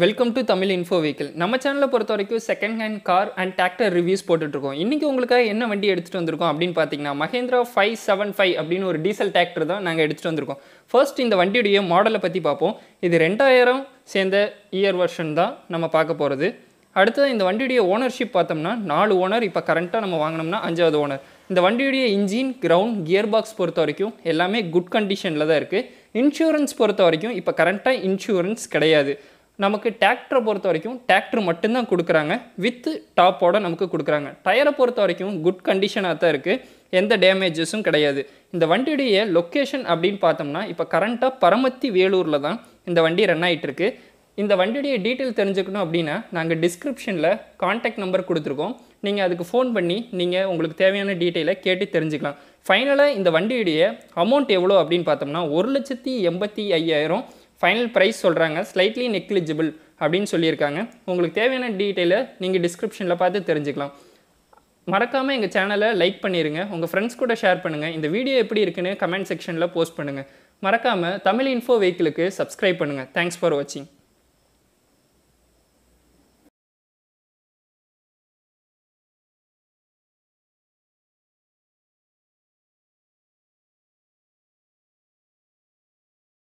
welcome to Tamil info vehicle நம்ம சேனலை பொறுத்த வரைக்கும் second hand car and tractor reviews போட்டுட்ருக்கோம் இன்றைக்கி உங்களுக்காக என்ன வண்டி எடுத்துகிட்டு வந்திருக்கோம் அப்படின்னு பார்த்தீங்கன்னா மஹேந்திரா ஃபைவ் செவன் ஃபைவ் அப்படின்னு ஒரு டீசல் டிராக்டர் தான் நாங்கள் எடுத்துகிட்டு வந்திருக்கோம் ஃபர்ஸ்ட் இந்த வண்டியுடைய மாடலை பற்றி பார்ப்போம் இது ரெண்டாயிரம் சேர்ந்த இயர் வருஷன் தான் நம்ம பார்க்க போகிறது அடுத்தது இந்த வண்டியுடைய ஓனர்ஷிப் பார்த்தோம்னா நாலு ஓனர் இப்போ கரண்ட்டாக நம்ம வாங்கினோம்னா அஞ்சாவது ஓனர் இந்த வண்டியுடைய இன்ஜின் கிரவுண்ட் கியர் பாக்ஸ் பொறுத்த வரைக்கும் எல்லாமே குட் கண்டிஷனில் தான் இருக்குது இன்சூரன்ஸ் பொறுத்த வரைக்கும் இப்போ கரண்ட்டாக இன்சூரன்ஸ் கிடையாது நமக்கு டிராக்டரை பொறுத்த வரைக்கும் டிராக்டர் மட்டும்தான் கொடுக்குறாங்க வித்து டாப்போட நமக்கு கொடுக்குறாங்க டயரை பொறுத்த வரைக்கும் குட் கண்டிஷனாக தான் இருக்குது எந்த டேமேஜஸும் கிடையாது இந்த வண்டியுடைய லொக்கேஷன் அப்படின்னு பார்த்தோம்னா இப்போ கரண்ட்டாக பரமத்தி வேலூரில் தான் இந்த வண்டி ரன் ஆகிட்டுருக்கு இந்த வண்டியுடைய டீட்டெயில் தெரிஞ்சுக்கணும் அப்படின்னா நாங்கள் டிஸ்கிரிப்ஷனில் காண்டாக்ட் நம்பர் கொடுத்துருக்கோம் நீங்கள் அதுக்கு ஃபோன் பண்ணி நீங்கள் உங்களுக்கு தேவையான டீட்டெயிலை கேட்டு தெரிஞ்சுக்கலாம் ஃபைனலாக இந்த வண்டியுடைய அமௌண்ட் எவ்வளோ அப்படின்னு பார்த்தோம்னா ஒரு லட்சத்தி எண்பத்தி ஐயாயிரம் ஃபைனல் ப்ரைஸ் சொல்கிறாங்க ஸ்லைட்லி நெக்லிஜிபிள் அப்படின்னு சொல்லியிருக்காங்க உங்களுக்கு தேவையான டீட்டெயிலை நீங்கள் டிஸ்கிரிப்ஷனில் பார்த்து தெரிஞ்சுக்கலாம் மறக்காமல் எங்கள் சேனலை லைக் பண்ணிடுங்க உங்கள் ஃப்ரெண்ட்ஸ் கூட ஷேர் பண்ணுங்கள் இந்த வீடியோ எப்படி இருக்குன்னு கமெண்ட் செக்ஷனில் போஸ்ட் பண்ணுங்கள் மறக்காமல் தமிழ் இன்ஃபோ வெஹிக்கிளுக்கு சப்ஸ்கிரைப் பண்ணுங்கள் தேங்க்ஸ் ஃபார் வாட்சிங்